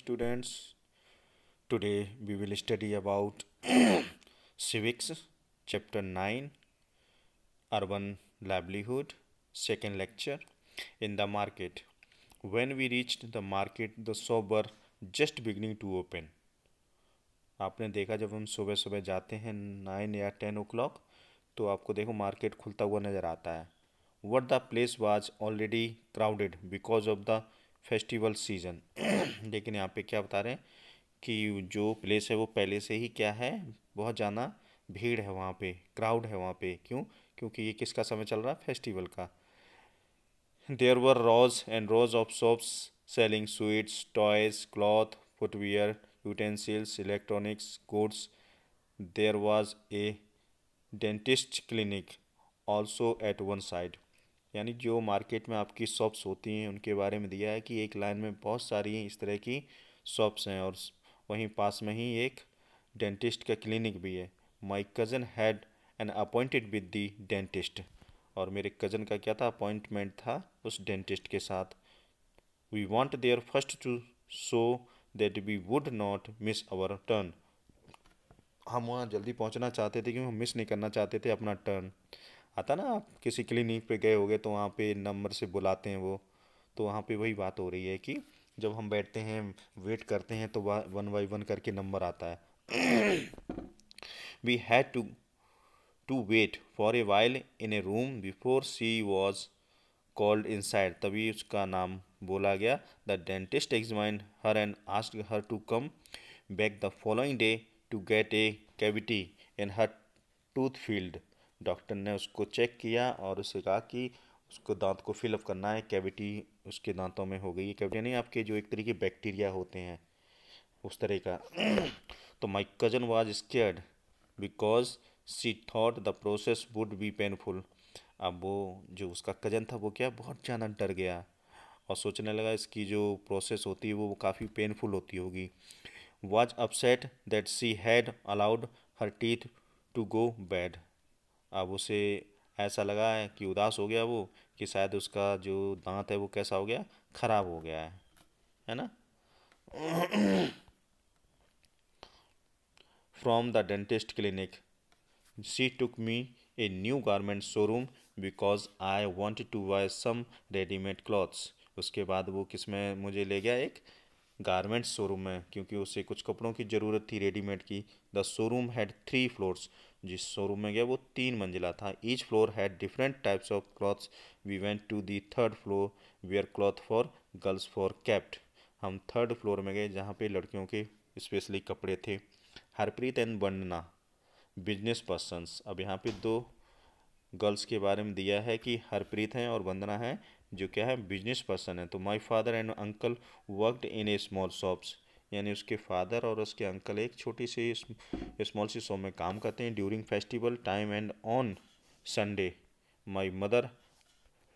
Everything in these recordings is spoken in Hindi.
students today we will study about civics chapter 9 urban livelihood second lecture in the market when we reached the market the shop were just beginning to open आपने देखा जब हम सुबह सुबह जाते हैं नाइन या टेन ओ क्लॉक तो आपको देखो मार्केट खुलता हुआ नज़र आता है what the place was already crowded because of the festival season लेकिन यहाँ पे क्या बता रहे हैं कि जो प्लेस है वो पहले से ही क्या है बहुत ज़्यादा भीड़ है वहाँ पे क्राउड है वहाँ पे क्यों क्योंकि ये किसका समय चल रहा है फेस्टिवल का there were rows and rows of shops selling sweets toys cloth footwear utensils electronics goods there was a dentist clinic also at one side यानी जो मार्केट में आपकी शॉप्स होती हैं उनके बारे में दिया है कि एक लाइन में बहुत सारी इस तरह की शॉप्स हैं और वहीं पास में ही एक डेंटिस्ट का क्लिनिक भी है my cousin had an appointed with the dentist और मेरे कज़न का क्या था अपॉइंटमेंट था उस डेंटिस्ट के साथ we went there first to show that we would not miss our turn हम वहाँ जल्दी पहुँचना चाहते थे क्योंकि हम मिस नहीं करना चाहते थे अपना टर्न आता ना आप किसी क्लिनिक पे गए होगे तो वहाँ पे नंबर से बुलाते हैं वो तो वहाँ पे वही बात हो रही है कि जब हम बैठते हैं वेट करते हैं तो वन बाई वन करके नंबर आता है we had to to wait for a while in a room before she was called inside तभी उसका नाम बोला गया the dentist exam her and ask her to come back the following day to get a cavity in her tooth filled doctor ने उसको चेक किया और उसे कहा कि उसको दांत को फिलअप करना है कैविटी उसके दांतों में हो गई है कैविटी नहीं आपके जो एक तरीके बैक्टीरिया होते हैं उस तरह का तो my cousin was scared because she thought the process would be painful अब वो जो उसका कजन था वो क्या बहुत ज़्यादा डर गया और सोचने लगा इसकी जो प्रोसेस होती है वो काफ़ी पेनफुल होती होगी was upset that she had allowed her teeth to go bad अब उसे ऐसा लगा है कि उदास हो गया वो कि शायद उसका जो दांत है वो कैसा हो गया ख़राब हो गया है है ना from the dentist clinic she took me a new garment showroom because I want to buy some readymade clothes उसके बाद वो किस में मुझे ले गया एक गारमेंट्स शोरूम में क्योंकि उसे कुछ कपड़ों की ज़रूरत थी रेडीमेड की the showroom had three floors जिस शोरूम में गया वो तीन मंजिला था each floor had different types of clothes we went to the third floor where cloth for girls for kept हम थर्ड फ्लोर में गए जहाँ पे लड़कियों के स्पेशली कपड़े थे Harpreet and Vandana business persons अब यहाँ पे दो गर्ल्स के बारे में दिया है कि हरप्रीत हैं और वंदना हैं जो क्या है बिजनेस पर्सन है तो my father and uncle worked in a small shops यानी उसके फादर और उसके अंकल एक छोटी सी स्मॉल सी शॉप में काम करते हैं during festival time and on Sunday my mother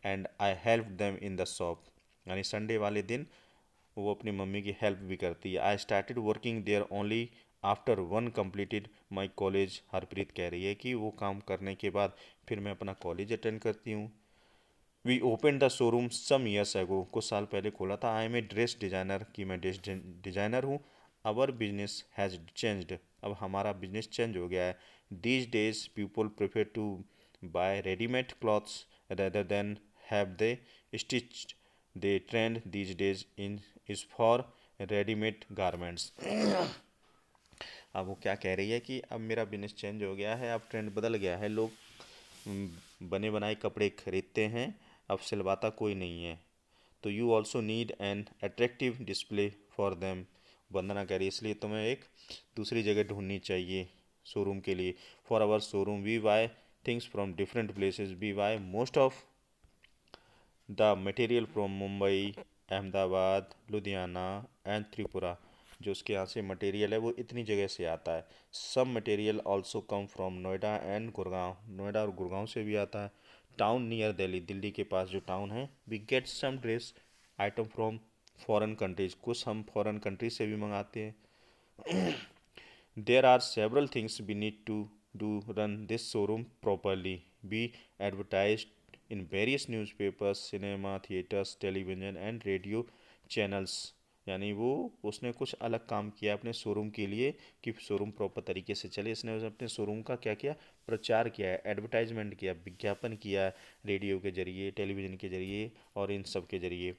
and I help them in the shop यानी संडे वाले दिन वो अपनी मम्मी की हेल्प भी करती है I started working there only after one completed my college Harpreet कह रही है कि वो काम करने के बाद फिर मैं अपना कॉलेज अटेंड करती हूँ we open the showroom some years ago कुछ साल पहले खोला था I am a dress designer कि मैं ड्रेस डिज़ाइनर हूँ आवर बिजनेस हैज़ चेंज्ड अब हमारा बिजनेस चेंज हो गया है these days people prefer to buy readymade clothes rather than have they stitch the trend these days in is for readymade garments अब वो क्या कह रही है कि अब मेरा बिजनेस चेंज हो गया है अब ट्रेंड बदल गया है लोग बने बनाए कपड़े खरीदते हैं अब सिलवाता कोई नहीं है तो you also need an attractive display for them Vandana कह रही इसलिए तुम्हें एक दूसरी जगह ढूंढनी चाहिए शोरूम के लिए for our showroom we buy things from different places we buy most of the material from Mumbai Ahmedabad Ludhiana and Tripura जो उसके यहाँ से मटेरियल है वो इतनी जगह से आता है सब material also come from Noida and Gurgaon Noida और गुड़गांव से भी आता है टाउन नियर दिल्ली दिल्ली के पास जो टाउन है we get some dress item from foreign countries कुछ हम फॉरेन कंट्री से भी मंगाते हैं there are several things we need to do run this showroom properly be advertise in various newspapers cinema theatres television and radio channels यानी वो उसने कुछ अलग काम किया अपने शोरूम के लिए कि शोरूम प्रॉपर तरीके से चले इसने अपने शोरूम का क्या किया प्रचार किया है एडवर्टाइजमेंट किया विज्ञापन किया है रेडियो के जरिए टेलीविज़न के जरिए और इन सब के जरिए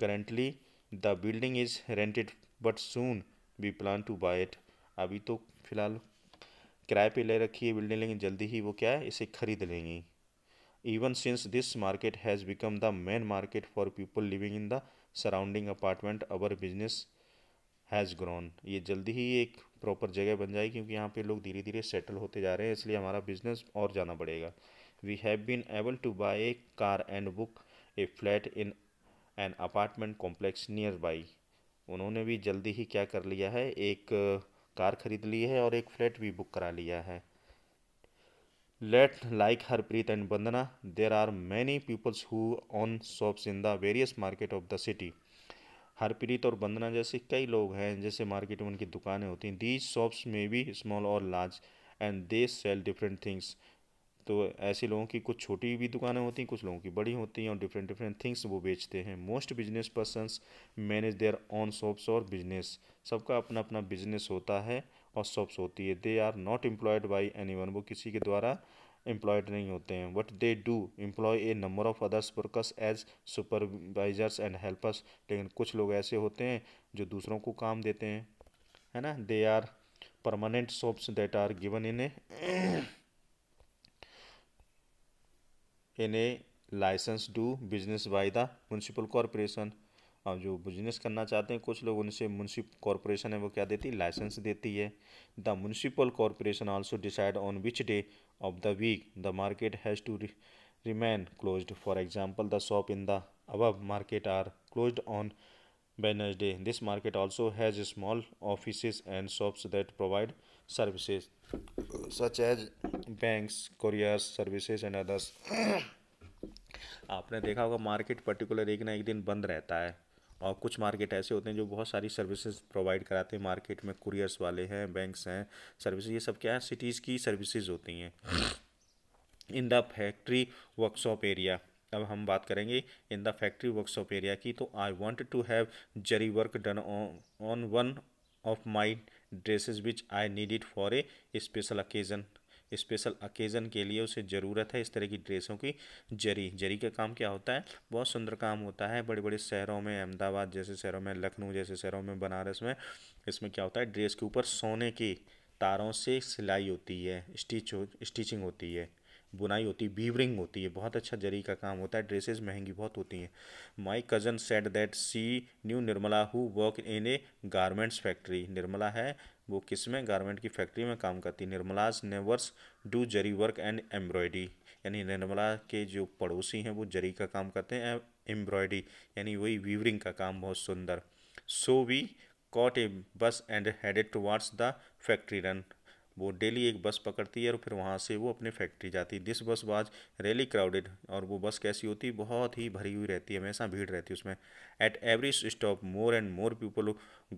currently the building is rented but soon we plan to buy it अभी तो फिलहाल किराए पे ले रखी है बिल्डिंग लेकिन जल्दी ही वो क्या है इसे खरीद लेंगी even since this market has become the main market for people living in the surrounding apartment our business has grown ये जल्दी ही एक प्रॉपर जगह बन जाएगी क्योंकि यहाँ पे लोग धीरे धीरे सेटल होते जा रहे हैं इसलिए हमारा बिजनेस और जाना पड़ेगा we have been able to buy a car and book a flat in an apartment complex nearby उन्होंने भी जल्दी ही क्या कर लिया है एक कार खरीद ली है और एक फ्लैट भी बुक करा लिया है let like harpreet and bandana there are many peoples who own shops in the various market of the city Harpreet और बंदना जैसे कई लोग हैं जैसे मार्केट में उनकी दुकानें होती हैं दीज शॉप्स में भी स्मॉल और large and they sell different things तो ऐसे लोगों की कुछ छोटी भी दुकानें होती हैं कुछ लोगों की बड़ी होती हैं और डिफरेंट डिफरेंट थिंग्स वो बेचते हैं most business persons manage their own shops और बिजनेस सबका अपना अपना बिजनेस होता है और शॉप्स होती है they are not employed by any वो किसी के द्वारा एम्प्लॉयड नहीं होते हैं but they do employ a number of others workers as supervisors and helpers लेकिन कुछ लोग ऐसे होते हैं जो दूसरों को काम देते हैं है ना they are permanent shops that are given in a in a license do business by the municipal corporation और जो बिजनेस करना चाहते हैं कुछ लोग उनसे म्यूनसिप कॉरपोरेशन है वो क्या देती है लाइसेंस देती है the municipal corporation also decide on which day of the week the market has to remain closed for example the shop in the above market are close on Wednesday this market also has small office and shops that provide services such as banks, couriers, services and others आपने देखा होगा मार्केट पर्टिकुलर एक ना एक दिन बंद रहता है और कुछ मार्केट ऐसे होते हैं जो बहुत सारी सर्विसेज प्रोवाइड कराते हैं मार्केट में कुरियर्स वाले हैं बैंक्स हैं सर्विस ये सब क्या है सिटीज़ की सर्विसेज होती हैं in the factory workshop area अब हम बात करेंगे in the factory workshop area की तो I want to have zari work done on one of my dresses which I need it for a special occasion special occasion के लिए उसे ज़रूरत है इस तरह की ड्रेसों की जरी जरी का काम क्या होता है बहुत सुंदर काम होता है बड़े बड़े शहरों में अहमदाबाद जैसे शहरों में लखनऊ जैसे शहरों में बनारस में इसमें क्या होता है ड्रेस के ऊपर सोने की तारों से सिलाई होती है स्टिच हो स्टिचिंग होती है बुनाई होती है बीवरिंग होती है बहुत अच्छा जरी का काम होता है ड्रेसेस महंगी बहुत होती हैं my cousin said that she knew Nirmala who work in a garments factory Nirmala है वो किस में गारमेंट की फैक्ट्री में काम करती Nirmala's neighbours do zari work and embroidery यानी निर्मला के जो पड़ोसी हैं वो जरी का काम करते हैं एम्ब्रॉयडरी यानी वही वीवरिंग का काम बहुत सुंदर so we caught a bus and headed towards the factory run वो डेली एक बस पकड़ती है और फिर वहाँ से वो अपने फैक्ट्री जाती है दिस बस वाज रेली क्राउडेड और वो बस कैसी होती है बहुत ही भरी हुई रहती है हमेशा भीड़ रहती है उसमें at every stop more and more people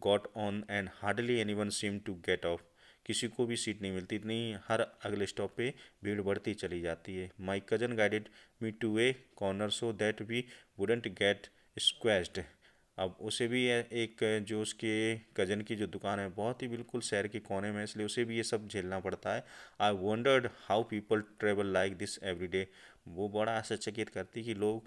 got on and hardly anyone seem to get off किसी को भी सीट नहीं मिलती इतनी हर अगले स्टॉप पे भीड़ बढ़ती चली जाती है my cousin guided me to a corner so that we wouldn't get squeezed अब उसे भी एक जो उसके कज़न की जो दुकान है बहुत ही बिल्कुल शहर के कोने में इसलिए उसे भी ये सब झेलना पड़ता है I wondered how people travel like this every day वो बड़ा आश्चर्यचकित करती कि लोग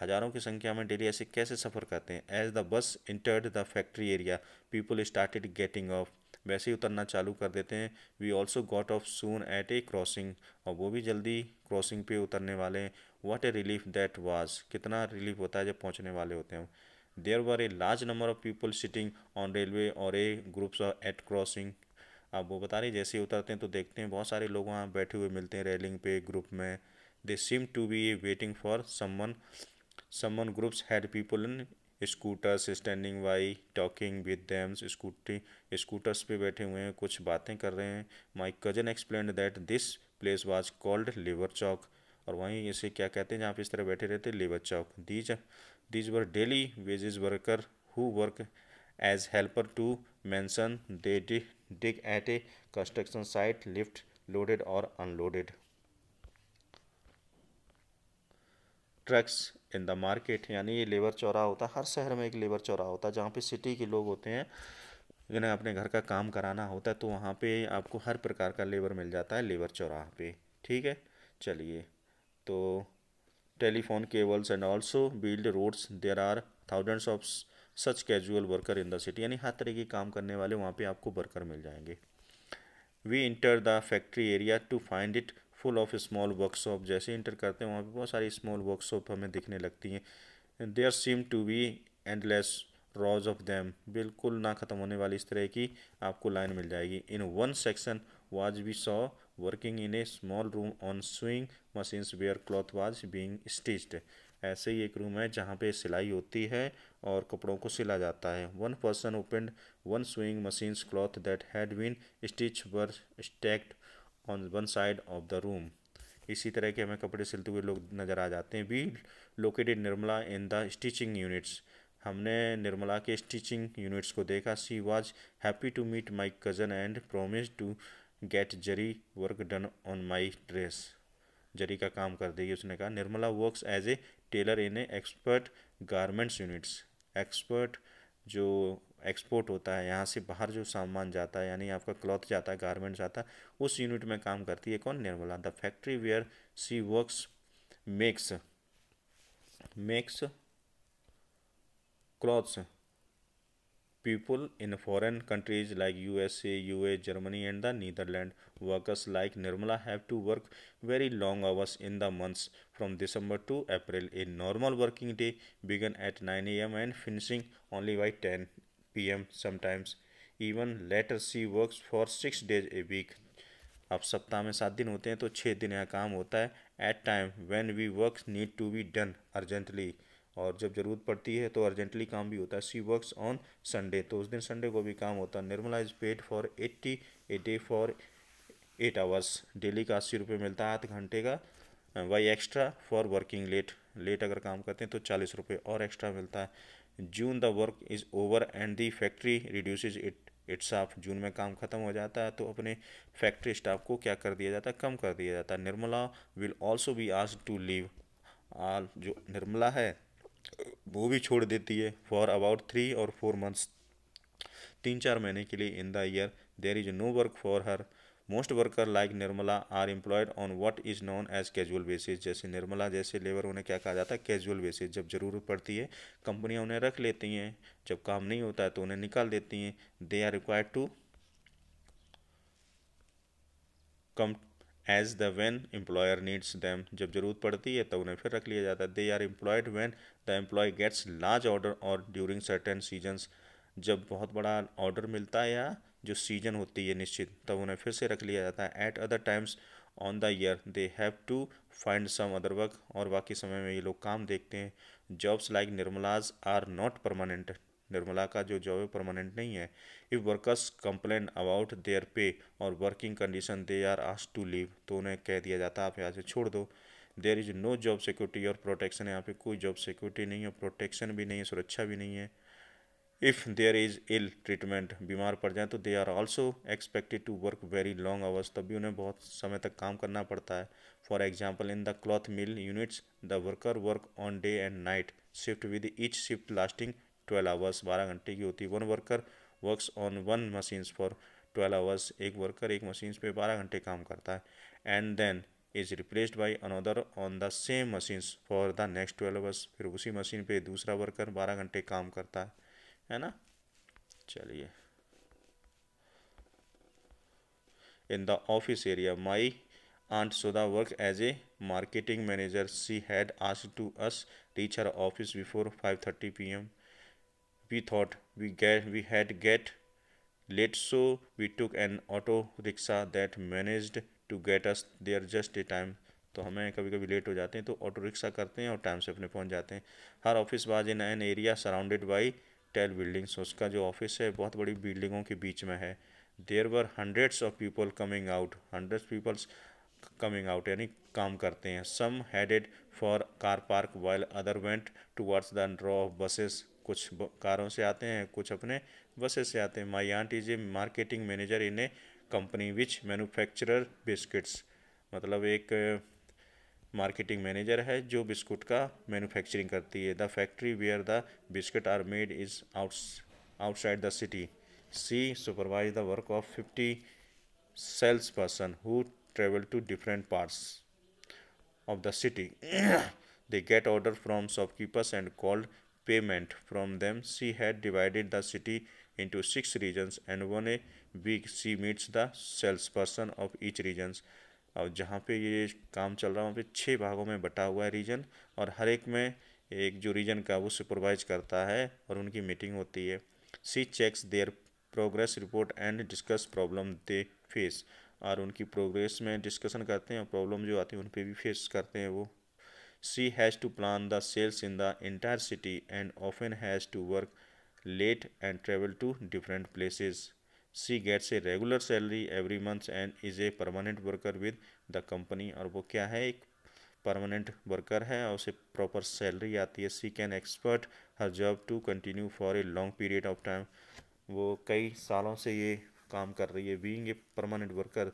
हज़ारों की संख्या में डेली ऐसे कैसे सफ़र करते हैं as the bus entered the factory area people started getting off वैसे ही उतरना चालू कर देते हैं we also got off soon at a crossing और वो भी जल्दी क्रॉसिंग पे उतरने वाले हैं what a relief that was कितना रिलीफ होता है जब पहुंचने वाले होते हैं There were a large number of people sitting on railway or a groups at crossing. आप वो बता रहे जैसे ही उतरते हैं तो देखते हैं बहुत सारे लोग वहाँ बैठे हुए मिलते हैं रेलिंग पे ग्रुप में they seem to be waiting for someone some groups had people in scooters standing by talking with them scooty scooters पे बैठे हुए हैं कुछ बातें कर रहे हैं my cousin explain that this place was called labour chowk और वहीं इसे क्या कहते हैं जहाँ पे इस तरह बैठे रहते labour chowk these These were daily wages worker who work as helper to mention they dig at a construction site, lift, loaded or unloaded. Trucks in the market यानी ये लेबर चौरा होता है हर शहर में एक लेबर चौरा होता है जहाँ पे सिटी के लोग होते हैं जिन्हें अपने घर का काम कराना होता है तो वहाँ पे आपको हर प्रकार का लेबर मिल जाता है लेबर चौराह पे ठीक है चलिए तो telephone cables and also build roads there are thousands of such casual worker in the city यानी हर तरह के काम करने वाले वहाँ पर आपको वर्कर मिल जाएंगे we enter the factory area to find it full of small workshop जैसे इंटर करते हैं वहाँ पर बहुत सारी स्मॉल वर्कशॉप हमें दिखने लगती हैं they are seem to be endless rows of them बिल्कुल ना ख़त्म होने वाली इस तरह की आपको लाइन मिल जाएगी in one section was we saw working in a small room on sewing machines where cloth was being stitched ऐसे ही एक रूम है जहाँ पे सिलाई होती है और कपड़ों को सिला जाता है one person opened one sewing machines cloth that had been stitch were stacked on one side of the room इसी तरह के हमें कपड़े सिलते हुए लोग नज़र आ जाते हैं we located Nirmala in the stitching units हमने निर्मला के स्टिचिंग यूनिट्स को देखा she was happy to meet my cousin and promise to get zari work done on my dress zari का काम कर देगी उसने कहा Nirmala works as a tailor in a export garments units export जो एक्सपोर्ट होता है यहाँ से बाहर जो सामान जाता है यानी आपका क्लॉथ जाता है गारमेंट्स जाता है उस यूनिट में काम करती है कौन Nirmala the factory where she works makes makes clothes people in foreign countries like USA, UA, Germany and the Netherlands. Workers like Nirmala have to work very long hours in the months from December to April. A normal working day began at 9 a.m. and finishing only by 10 p.m. sometimes. Even later she works for six days a week. अब सप्ताह में सात दिन होते हैं तो छः दिन यह काम होता है at time when we work need to be done urgently और जब ज़रूरत पड़ती है तो अर्जेंटली काम भी होता है सी वर्क्स ऑन संडे तो उस दिन संडे को भी काम होता है Nirmala is paid for eighty a day for eight hours daily का अस्सी रुपये मिलता है आध घंटे का वाई extra for working late late अगर काम करते हैं तो चालीस रुपये और एक्स्ट्रा मिलता है June the work is over and the factory reduce it it's off जून में काम खत्म हो जाता है तो अपने फैक्ट्री स्टाफ को क्या कर दिया जाता है कम कर दिया जाता है निर्मला विल ऑल्सो बी आज टू लीव आल जो निर्मला है वो भी छोड़ देती है for about three or four months तीन चार महीने के लिए in the year there is no work for her most worker like Nirmala are employed on what is known as casual basis जैसे निर्मला जैसे लेबर उन्हें क्या कहा जाता है कैजुअल बेसिस जब ज़रूरत पड़ती है कंपनियां उन्हें रख लेती हैं जब काम नहीं होता है तो उन्हें निकाल देती हैं they are required to come as the when employer needs them जब ज़रूरत पड़ती है तब तो उन्हें फिर रख लिया जाता है they are employed when the employ gets large order or during certain seasons जब बहुत बड़ा ऑर्डर मिलता है या जो सीजन होती है निश्चित तब तो उन्हें फिर से रख लिया जाता है at other times on the year they have to find some other work और बाकी समय में ये लोग काम देखते हैं jobs like Nirmala's are not permanent Nirmala का जो जॉब है परमानेंट नहीं है if workers complain about their pay or working condition they are asked to leave तो उन्हें कह दिया जाता है आप यहाँ से छोड़ दो there is no job security or protection यहाँ पे कोई जॉब सिक्योरिटी नहीं है प्रोटेक्शन भी नहीं है सुरक्षा भी नहीं है if there is ill treatment बीमार पड़ जाए तो they are also expected to work very long hours तब भी उन्हें बहुत समय तक काम करना पड़ता है for example in the cloth mill units the worker work on day and night shift with each shift lasting twelve hours बारह घंटे की होती है one worker works on one machines for twelve hours एक वर्कर एक मशीन पे बारह घंटे काम करता है and then is replaced by another on the same machines for the next twelve hours फिर उसी मशीन पे दूसरा वर्कर बारह घंटे काम करता है है ना चलिए in the office area my aunt work as a marketing manager she had आस to us reach her office before five thirty P M we thought we get we had get late so we took an auto rickshaw that managed to get us there just a time तो हमें कभी कभी लेट हो जाते हैं तो ऑटो रिक्शा करते हैं और टाइम से अपने पहुंच जाते हैं her office was in an area surrounded by tall buildings उसका जो ऑफिस है बहुत बड़ी बिल्डिंगों के बीच में है there were hundreds of people coming out hundreds peoples coming out यानी काम करते हैं some headed for car park while other went towards the drop off buses कुछ कारों से आते हैं कुछ अपने बसेस से आते हैं my aunt is a marketing manager in a company which manufacturer biscuits मतलब एक मार्केटिंग uh, मैनेजर है जो बिस्कुट का मैन्युफैक्चरिंग करती है the factory where the biscuit are made is out outside the city she supervise the work of fifty sales person who travel to different parts of the city they get order from shopkeepers and called payment from them, she had divided the city into six regions and one a week she meets the salesperson of each regions और जहाँ पे ये काम चल रहा है वहाँ पे छः भागों में बटा हुआ है रीजन और हर एक में एक जो रीजन का वो सुपरवाइज करता है और उनकी मीटिंग होती है she checks their progress report and discuss problem they face और उनकी प्रोग्रेस में डिस्कशन करते हैं और प्रॉब्लम जो आती है उन पर भी फेस करते हैं वो She has to plan the sales in the entire city and often has to work late and travel to different places. She gets a regular salary every month and is a permanent worker with the company aur wo kya hai ek permanent worker hai aur use proper salary aati hai she can expect her job to continue for a long period of time wo kai saalon se ye kaam kar rahi hai being a permanent worker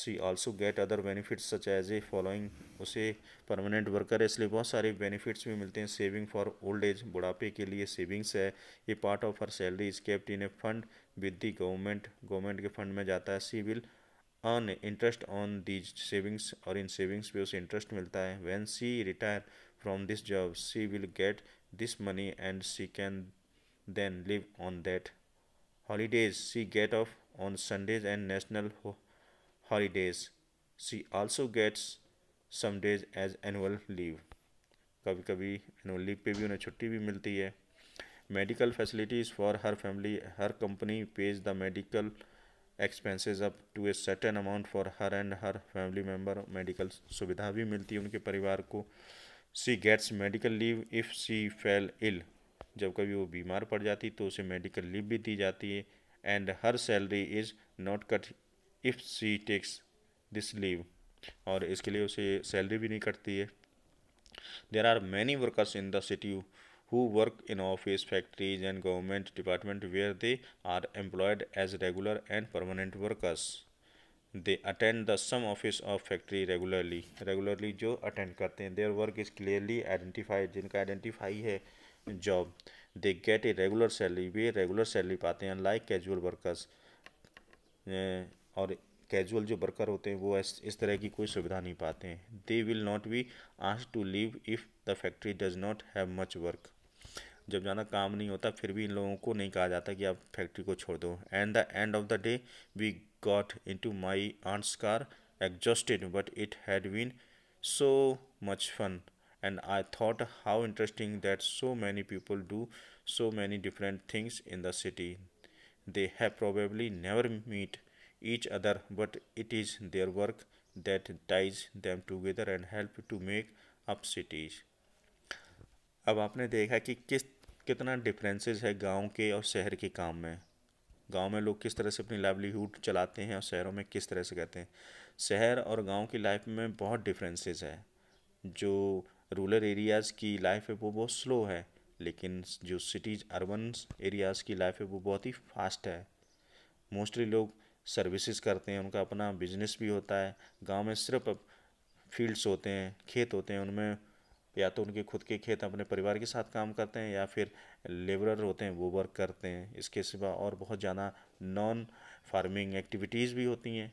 she also get other benefits such as a following उसे परमानेंट वर्कर है इसलिए बहुत सारे बेनिफिट्स भी मिलते हैं सेविंग फॉर ओल्ड एज बुढ़ापे के लिए सेविंग्स है ये part of her salary is kept in a fund with the government government के फंड में जाता है she will earn interest on these savings और इन सेविंग्स पे उसे इंटरेस्ट मिलता है when she retire from this job she will get this money and she can then live on that holidays she get off on Sundays and national holidays. She also gets some days as annual leave कभी कभी एनुअल लीव पे भी उन्हें छुट्टी भी मिलती है medical facilities for her family her company pays the medical expenses up to a certain amount for her and her family member medical सुविधा भी मिलती है उनके परिवार को she gets medical leave if she fell ill जब कभी वो बीमार पड़ जाती तो उसे मेडिकल लीव भी दी जाती है and her salary is not cut if she takes this leave और इसके लिए उसे सैलरी भी नहीं कटती है there are many workers in दिटी who work in office factories and government department where they are employed as regular and permanent workers they attend the same office of factory regularly regularly जो अटेंड करते हैं their work is clearly identified जिनका आइडेंटिफाई है job they get a regular salary वे रेगुलर सैलरी पाते हैं लाइक कैजुअल वर्कर्स और कैजुअल जो वर्कर होते हैं वो इस तरह की कोई सुविधा नहीं पाते हैं they will not be ask to leave if the factory does not have much work जब जाना काम नहीं होता फिर भी इन लोगों को नहीं कहा जाता कि आप फैक्ट्री को छोड़ दो and the end of the day we got into my aunt's car exhausted but it had been so much fun and I thought how interesting that so many people do so many different things in the city they have probably never meet each other, but it is their work that ties them together and help to make up cities. अब आपने देखा कि किस कितना डिफरेंसेस है गांव के और शहर के काम में गांव में लोग किस तरह से अपनी लाइवलीहुड चलाते हैं और शहरों में किस तरह से करते हैं शहर और गांव की लाइफ में बहुत डिफरेंसेस है जो रूरल एरियाज़ की लाइफ है वो बहुत स्लो है लेकिन जो सिटीज़ अर्बन एरियाज़ की लाइफ है वो बहुत ही फास्ट है मोस्टली लोग सर्विसेज करते हैं उनका अपना बिजनेस भी होता है गांव में सिर्फ फील्ड्स होते हैं खेत होते हैं उनमें या तो उनके खुद के खेत अपने परिवार के साथ काम करते हैं या फिर लेबरर होते हैं वो वर्क करते हैं इसके सिवा और बहुत ज़्यादा नॉन फार्मिंग एक्टिविटीज़ भी होती हैं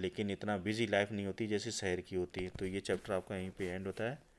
लेकिन इतना बिजी लाइफ नहीं होती जैसे शहर की होती है तो ये चैप्टर आपका यहीं पे एंड होता है